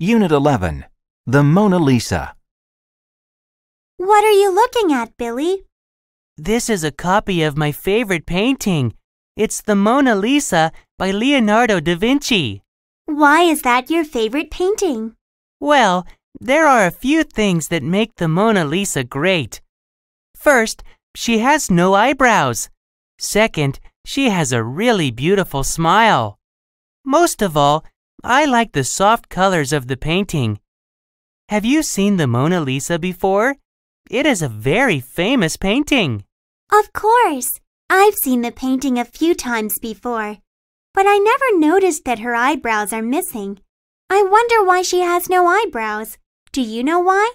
Unit 11 The Mona Lisa. What are you looking at, Billy? This is a copy of my favorite painting. It's the Mona Lisa by Leonardo da Vinci. Why is that your favorite painting? Well, there are a few things that make the Mona Lisa great. First, she has no eyebrows. Second, she has a really beautiful smile. Most of all, I like the soft colors of the painting. Have you seen the Mona Lisa before? It is a very famous painting. Of course. I've seen the painting a few times before, but I never noticed that her eyebrows are missing. I wonder why she has no eyebrows. Do you know why?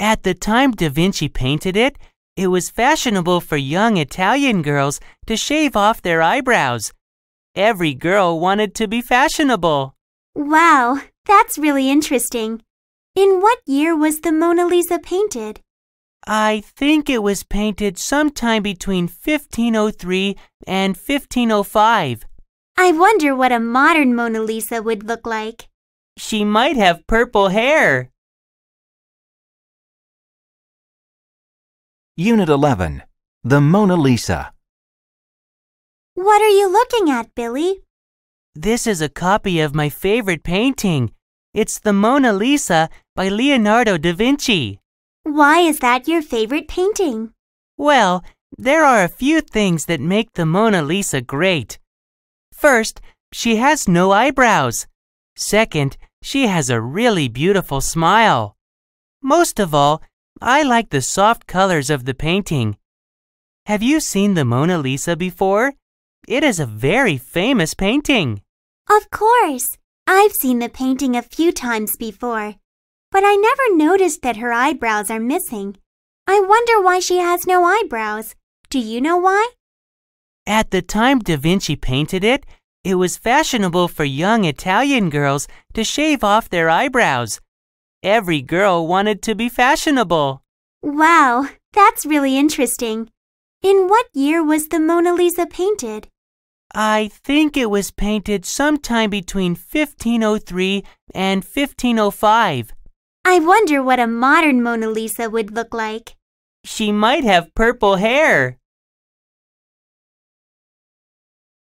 At the time Da Vinci painted it, it was fashionable for young Italian girls to shave off their eyebrows. Every girl wanted to be fashionable. Wow, that's really interesting. In what year was the Mona Lisa painted? I think it was painted sometime between 1503 and 1505. I wonder what a modern Mona Lisa would look like. She might have purple hair. Unit 11 The Mona Lisa what are you looking at, Billy? This is a copy of my favorite painting. It's the Mona Lisa by Leonardo da Vinci. Why is that your favorite painting? Well, there are a few things that make the Mona Lisa great. First, she has no eyebrows. Second, she has a really beautiful smile. Most of all, I like the soft colors of the painting. Have you seen the Mona Lisa before? It is a very famous painting. Of course. I've seen the painting a few times before, but I never noticed that her eyebrows are missing. I wonder why she has no eyebrows. Do you know why? At the time Da Vinci painted it, it was fashionable for young Italian girls to shave off their eyebrows. Every girl wanted to be fashionable. Wow, that's really interesting. In what year was the Mona Lisa painted? I think it was painted sometime between 1503 and 1505. I wonder what a modern Mona Lisa would look like. She might have purple hair.